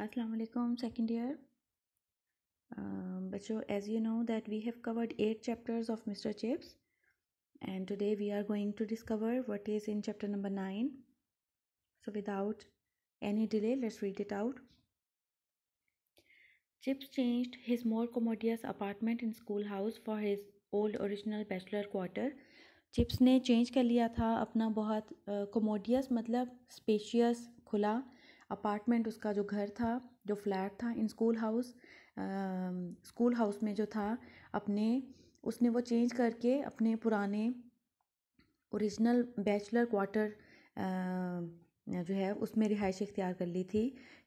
अस्सलाम second year. Um, but so as you know that we have covered eight chapters of Mr. Chips and today we are going to discover what is in chapter number nine. So without any delay, let's read it out. Chips changed his more commodious apartment in schoolhouse for his old original bachelor quarter. Chips ne change कर लिया था अपना बहुत कोमोडियस uh, मतलब खुला apartment उसका जो घर था जो फ्लैट था in school house school house में जो था अपने उसने वो चेंज करके अपने पुराने ओरिजिनल बैचलर क्वार्टर जो है उसमें रिहाइश इख्तियार कर ली थी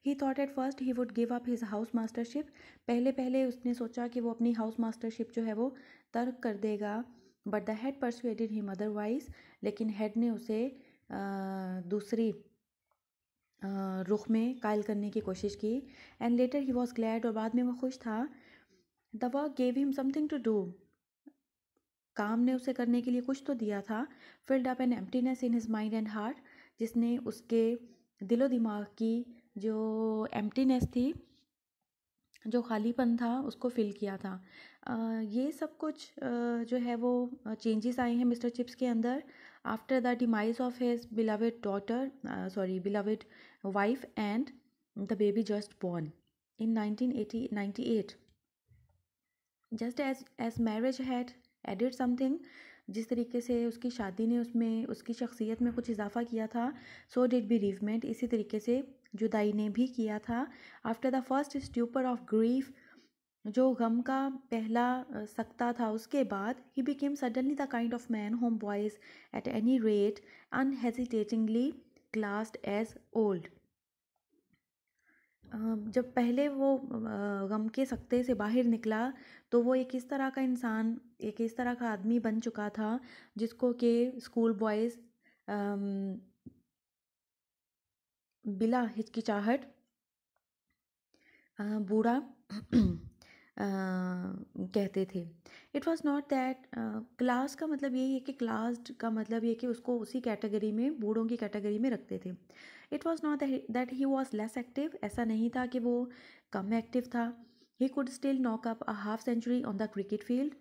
ही thought at first he would give up his house mastership पहले पहले उसने सोचा कि वो अपनी हाउस मास्टरशिप जो है वो तर्क कर देगा but the head persuaded him otherwise लेकिन हेड ने उसे आ, दूसरी रुख में कायल करने की कोशिश की and later he was glad और बाद में वह खुश था the work gave him something to do काम ने उसे करने के लिए कुछ तो दिया था filled up an emptiness in his mind and heart जिसने उसके दिलो दिमाग की जो एम्प्टीनेस थी जो खालीपन था उसको फिल किया था आ, ये सब कुछ आ, जो है वो चेंजेस आए हैं मिस्टर चिप्स के अंदर after the demise of his beloved daughter uh, sorry beloved wife and the baby just born in 1980 98 just as as marriage had added something जिस तरीके से उसकी शादी ने उसमें उसकी शख्सियत में कुछ इजाफा किया था सो डिड बिरीवमेंट इसी तरीके से जुदाई ने भी किया था after the first stupor of grief जो गम का पहला सकता था उसके बाद he became suddenly the kind of man whom boys at any rate unhesitatingly classed as old जब पहले वो गम के सकते से बाहर निकला तो वो एक इस तरह का इंसान एक इस तरह का आदमी बन चुका था जिसको के स्कूल बॉयज़ बिला हिचकिचाहट बूढ़ा कहते थे it was not that class का मतलब यही है कि क्लास का मतलब ये कि उसको उसी कैटेगरी में बूढ़ों की कैटेगरी में रखते थे it was not that he was less active ऐसा नहीं था कि वो कम एक्टिव था he could still knock up a half century on the cricket field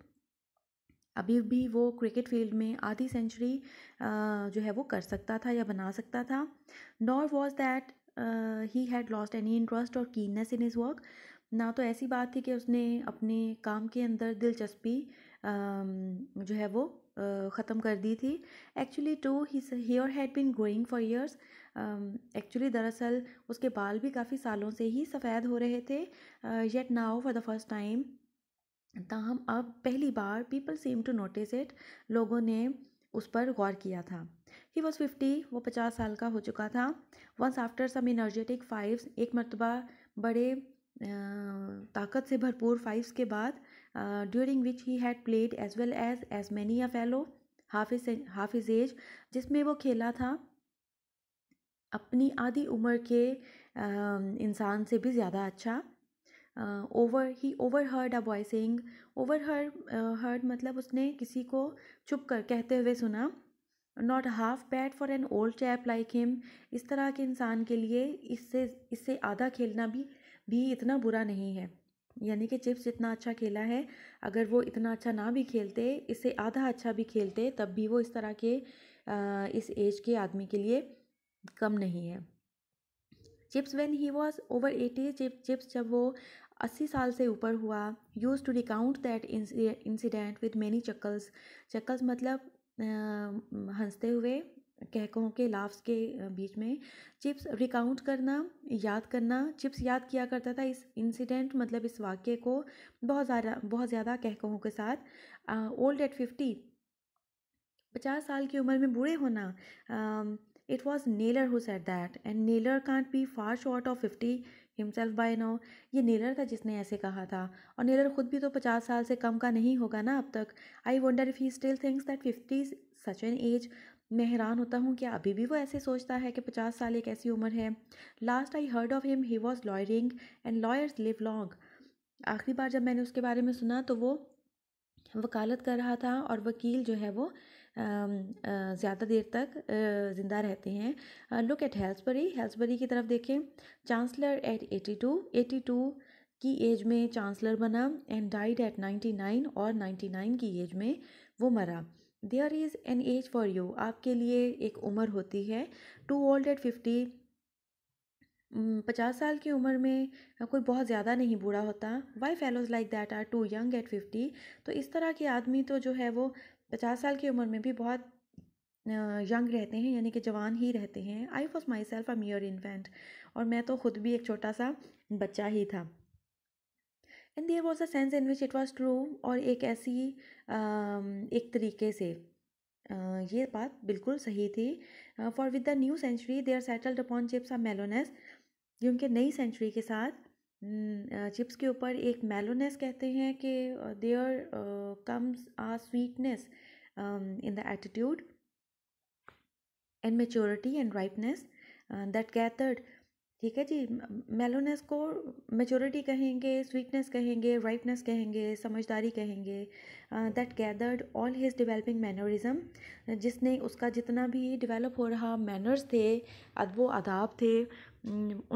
अभी भी वो क्रिकेट फील्ड में आधी सेंचुरी जो है वो कर सकता था या बना सकता था nor was that he had lost any interest और कीननेस इन हिज वर्क ना तो ऐसी बात थी कि उसने अपने काम के अंदर दिलचस्पी जो है वो ख़त्म कर दी थी actually to he hair had been growing for years actually दरअसल उसके बाल भी काफ़ी सालों से ही सफ़ेद हो रहे थे yet now for the first time ताहम अब पहली बार people seem to notice it लोगों ने उस पर गौर किया था ही वॉज फिफ्टी वो पचास साल का हो चुका था once after some energetic fives एक मरतबा बड़े ताकत से भरपूर फाइव्स के बाद during which he had played as well as as many a fellow half his half his age जिसमें वो खेला था अपनी आधी उम्र के इंसान से भी ज़्यादा अच्छा over he overheard a boy saying overheard heard मतलब उसने किसी को चुप कर कहते हुए सुना not half bad for an old chap like him इस तरह के इंसान के लिए इससे इससे आधा खेलना भी भी इतना बुरा नहीं है यानी कि चिप्स जितना अच्छा खेला है अगर वो इतना अच्छा ना भी खेलते इससे आधा अच्छा भी खेलते तब भी वो इस तरह के इस एज के आदमी के लिए कम नहीं है Chips when he was over eighty Chips जब वो अस्सी साल से ऊपर हुआ used to recount that incident with many chuckles chuckles मतलब हंसते हुए कहकों के लाफ्स के बीच में चिप्स रिकाउंट करना याद करना चिप्स याद किया करता था इस इंसिडेंट मतलब इस वाक्य को बहुत ज़्यादा बहुत ज़्यादा कहकों के साथ ओल्ड एट फिफ्टी पचास साल की उम्र में बूढ़े होना it was Naylor who said that and Naylor can't be far short of fifty himself by now ये नेलर था जिसने ऐसे कहा था और नेलर खुद भी तो पचास साल से कम का नहीं होगा ना अब तक I wonder if he still thinks that fifty such an age मैं हैरान होता हूँ क्या अभी भी वो ऐसे सोचता है कि पचास साल एक ऐसी उम्र है last I heard of him he was lawyering and lawyers live long आखिरी बार जब मैंने उसके बारे में सुना तो वो वकालत कर रहा था और वकील जो है वो ज़्यादा देर तक ज़िंदा रहते हैं लुक एट हेल्सबरी हेल्सबरी की तरफ देखें chancellor at eighty two eighty two की एज में चांसलर बना and died at ninety nine और नाइन्टी नाइन की एज में वो मरा there is an age for you आपके लिए एक उम्र होती है टू ओल्ड एट फिफ्टी पचास साल की उम्र में कोई बहुत ज़्यादा नहीं बूढ़ा होता why fellows like that are too young at fifty तो इस तरह के आदमी तो जो है वो पचास साल की उम्र में भी बहुत यंग रहते हैं यानी कि जवान ही रहते हैं I was myself a mere infant और मैं तो ख़ुद भी एक छोटा सा बच्चा ही था and there was a sense in which it was true और एक ऐसी एक तरीके से ये बात बिल्कुल सही थी for with the new century they are settled upon Chips are mellowness जो उनके नई सेंचुरी के साथ चिप्स के ऊपर एक मेलोनेस कहते हैं कि there comes a sweetness in the attitude and maturity and rightness that gathered ठीक है जी मेलोनेस को मेचोरिटी कहेंगे स्वीटनेस कहेंगे राइटनेस कहेंगे समझदारी कहेंगे that gathered all his developing mannerism जिसने उसका जितना भी डिवेलप हो रहा मैनर्स थे अदबो आदाब थे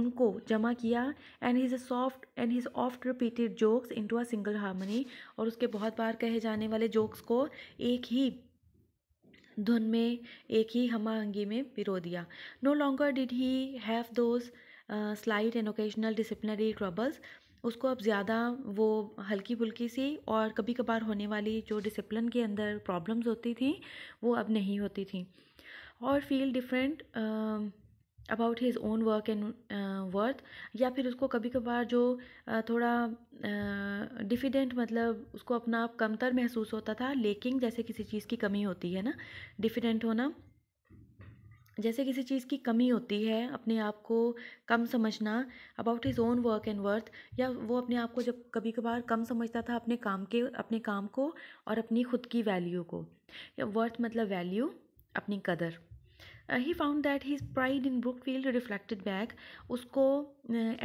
उनको जमा किया and his soft and his oft repeated jokes into a single harmony और उसके बहुत बार कहे जाने वाले जोक्स को एक ही धुन में एक ही हमाहंगी में पिरो दिया no longer did he have those slight and occasional disciplinary troubles उसको अब ज़्यादा वो हल्की फुल्की सी और कभी कभार होने वाली जो डिसिप्लिन के अंदर प्रॉब्लम्स होती थी वो अब नहीं होती थी और feel different about his own work and worth या फिर उसको कभी कभार जो uh, थोड़ा डिफिडेंट uh, मतलब उसको अपना कमतर महसूस होता था लेकिन जैसे किसी चीज़ की कमी होती है ना डिफिडेंट होना जैसे किसी चीज़ की कमी होती है अपने आप को कम समझना about his own work and worth या वो अपने आप को जब कभी कभार कम समझता था अपने काम के अपने काम को और अपनी खुद की वैल्यू को या वर्थ मतलब वैल्यू अपनी कदर ही found that his pride in Brookfield reflected back उसको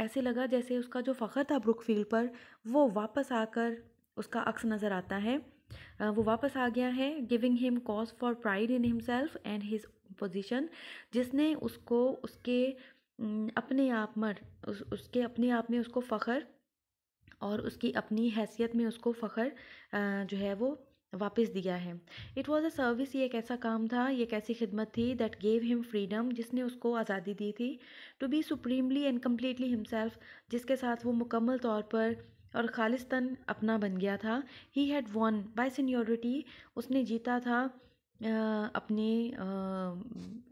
ऐसे लगा जैसे उसका जो फ़ख्र था ब्रुक फील्ड पर वो वापस आकर उसका अक्स नज़र आता है uh, वो वापस आ गया है giving him cause for pride in himself and his position जिसने उसको उसके अपने आप में उस, उसके अपने आप में उसको फ़खर और उसकी अपनी हैसियत में उसको फ़ख्र जो है वो वापस दिया है इट वॉज़ अ सर्विस ये एक ऐसा काम था ये एक ऐसी खिदमत थी दैट गेव हिम फ्रीडम जिसने उसको आज़ादी दी थी to be supremely and completely himself जिसके साथ वो मुकम्मल तौर पर और खालिस्तन अपना बन गया था he had won by seniority उसने जीता था अपनी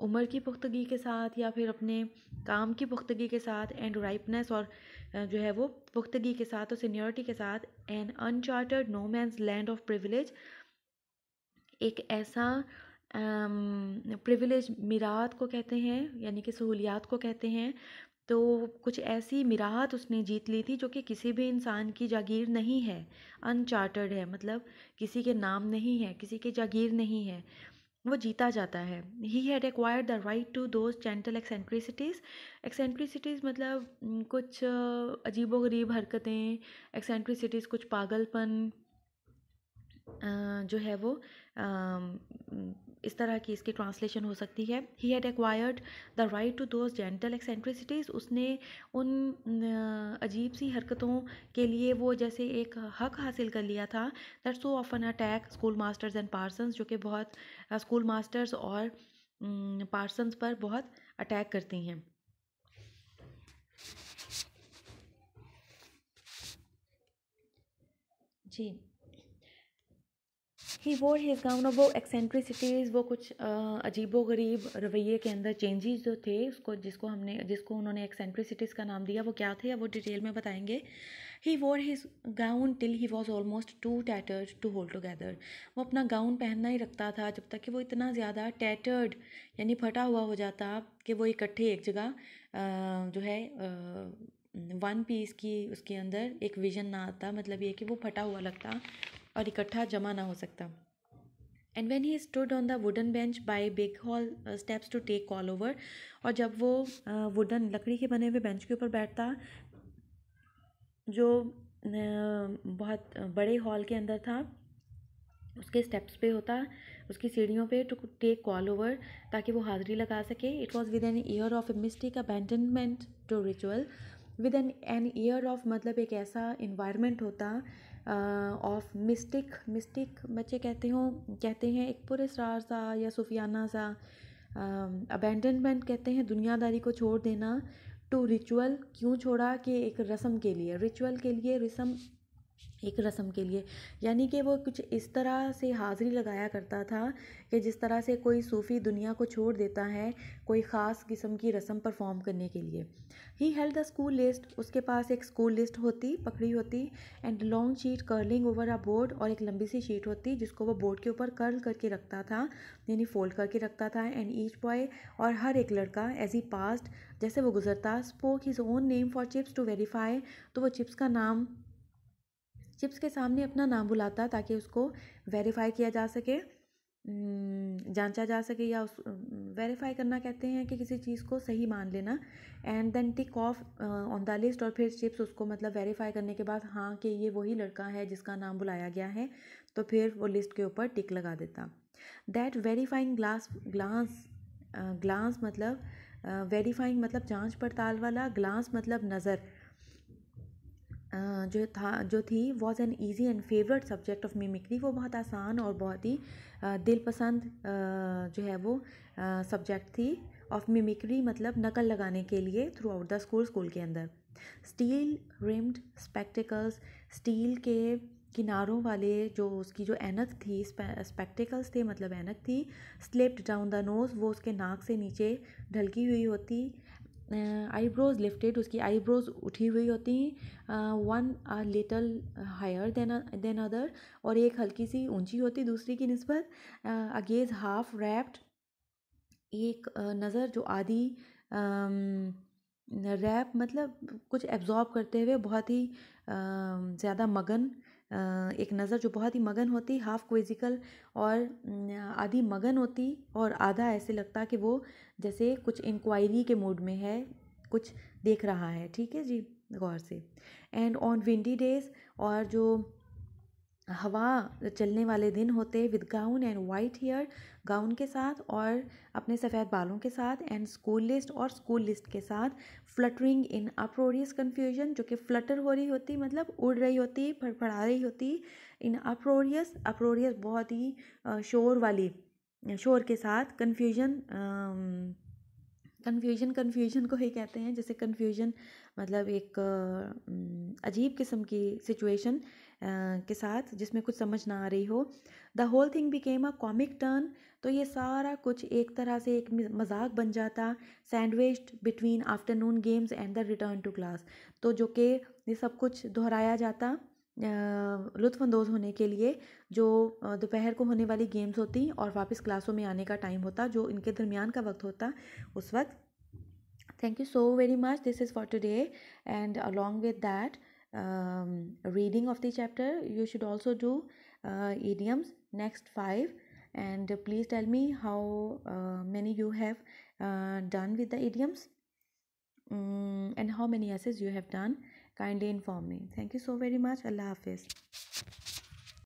उम्र की पुख्तगी के साथ या फिर अपने काम की पुख्तगी के साथ एंड राइपनेस और जो है वो पुख्तगी के साथ और सीनियरिटी के साथ an uncharted no man's land of privilege एक ऐसा प्रिविलेज मीरात को कहते हैं यानी कि सहूलियात को कहते हैं तो कुछ ऐसी मिराहत उसने जीत ली थी जो कि किसी भी इंसान की जागीर नहीं है अनचार्टर्ड है मतलब किसी के नाम नहीं है किसी की जागीर नहीं है वो जीता जाता है he had acquired the right to those gentle eccentricities eccentricities मतलब कुछ अजीबो गरीब हरकतें एक्सेंट्रिसिटीज़ कुछ पागलपन जो है वो इस तरह की इसकी ट्रांसलेशन हो सकती है he had acquired the right to those gentle eccentricities उसने उन अजीब सी हरकतों के लिए वो जैसे एक हक हासिल कर लिया था that so often attack school masters and parsons जो कि बहुत स्कूल मास्टर्स और पार्सन्स पर बहुत अटैक करती हैं जी ही वो हिज गाउन वो एक्सेंट्रिसिटीज़ वो कुछ अजीबो गरीब रवैये के अंदर चेंजेस जो थे उसको जिसको हमने जिसको उन्होंने एक्सेंट्रिसिटीज़ का नाम दिया वो क्या थे वो डिटेल में बताएंगे he wore his gown till he was almost too tattered to hold together वो अपना गाउन पहनना ही रखता था जब तक कि वो इतना ज़्यादा टैटर्ड यानी फटा हुआ हो जाता कि वो इकट्ठे एक जगह जो है वन पीस की उसके अंदर एक विजन ना आता मतलब ये कि वो फटा हुआ लगता और इकट्ठा जमा ना हो सकता and when he stood on the wooden bench by big hall steps to take all over और जब वो वुडन uh, लकड़ी के बने हुए बेंच के ऊपर बैठता जो uh, बहुत बड़े हॉल के अंदर था उसके स्टेप्स पे होता उसकी सीढ़ियों पे टू टेक कॉल ओवर ताकि वो हाजिरी लगा सके it was with an air of mistake abandonment to ritual with an an air of मतलब एक ऐसा इन्वायरमेंट होता ऑफ मिस्टिक मिस्टिक बच्चे कहते हो कहते हैं एक पुरस्ार सा या सूफियाना सा अबेंडनमेंट कहते हैं दुनियादारी को छोड़ देना टू रिचुअल क्यों छोड़ा कि एक रस्म के लिए रिचुअल के लिए रस्म एक रस्म के लिए यानी कि वो कुछ इस तरह से हाज़री लगाया करता था कि जिस तरह से कोई सूफ़ी दुनिया को छोड़ देता है कोई ख़ास किस्म की रस्म परफॉर्म करने के लिए he held the school list उसके पास एक स्कूल लिस्ट होती पकड़ी होती and long sheet curling over a board और एक लंबी सी शीट होती जिसको वो बोर्ड के ऊपर कर्ल करके रखता था यानी फोल्ड करके रखता था एंड ईच बॉय और हर एक लड़का एज ही पास्ट जैसे वो गुजरता spoke his own name for chips to verify तो वो चिप्स का नाम चिप्स के सामने अपना नाम बुलाता ताकि उसको वेरीफाई किया जा सके हम्म, जांचा जा सके या उस वेरीफाई करना कहते हैं कि किसी चीज़ को सही मान लेना and then tick off on the list और फिर चिप्स उसको मतलब वेरीफाई करने के बाद हाँ कि ये वही लड़का है जिसका नाम बुलाया गया है तो फिर वो लिस्ट के ऊपर टिक लगा देता that verifying glass glance glance मतलब वेरीफाइंग uh, मतलब जांच पड़ताल वाला ग्लांस मतलब नज़र जो था जो थी was an easy and favourite subject of mimicry वो बहुत आसान और बहुत ही दिलपसंद जो है वो सब्जेक्ट थी ऑफ मिमिक्री मतलब नकल लगाने के लिए throughout the school school के अंदर स्टील रिम्ड स्पेक्टिकल्स स्टील के किनारों वाले जो उसकी जो एनक थी स्पेक्टिकल्स थे मतलब एनक थी स्लिप्ड डाउन द नोज़ वो उसके नाक से नीचे ढलकी हुई होती आईब्रोज लिफ्टेड उसकी आईब्रोज उठी हुई होती हैं one or little higher than than other और एक हल्की सी ऊंची होती दूसरी की नस्बत अगेज हाफ रैप्ड एक नज़र जो आधी रैप मतलब कुछ एब्जॉर्ब करते हुए बहुत ही ज़्यादा मगन एक नज़र जो बहुत ही मगन होती हाफ़ क्विजिकल और आधी मगन होती और आधा ऐसे लगता कि वो जैसे कुछ इंक्वायरी के मूड में है कुछ देख रहा है ठीक है जी गौर से एंड ऑन विंडी डेज और जो हवा चलने वाले दिन होते with gown and white hair gown के साथ और अपने सफ़ेद बालों के साथ एंड स्कूल लिस्ट और स्कूल लिस्ट के साथ फ्लटरिंग इन अप्रोरियस कन्फ्यूजन जो कि फ्लटर हो रही होती मतलब उड़ रही होती फड़फड़ा रही होती इन अप्रोरियस अप्रोरियस बहुत ही शोर वाली शोर के साथ कन्फ्यूजन कन्फ्यूजन कन्फ्यूजन को ही कहते हैं जैसे कन्फ्यूजन मतलब एक अजीब किस्म की सिचुएशन के साथ जिसमें कुछ समझ ना आ रही हो the whole thing became a comic turn तो ये सारा कुछ एक तरह से एक मजाक बन जाता sandwich between afternoon games and the return to class तो जो कि ये सब कुछ दोहराया जाता लुफानंदोज़ होने के लिए जो दोपहर को होने वाली गेम्स होती और वापस क्लासों में आने का टाइम होता जो इनके दरमियान का वक्त होता उस वक्त thank you so very much this is for today and along with that reading of the chapter you should also do idioms next five and please tell me how many you have done with the idioms and how many essays you have done kindly inform me. Thank you so very much. Allah Hafiz.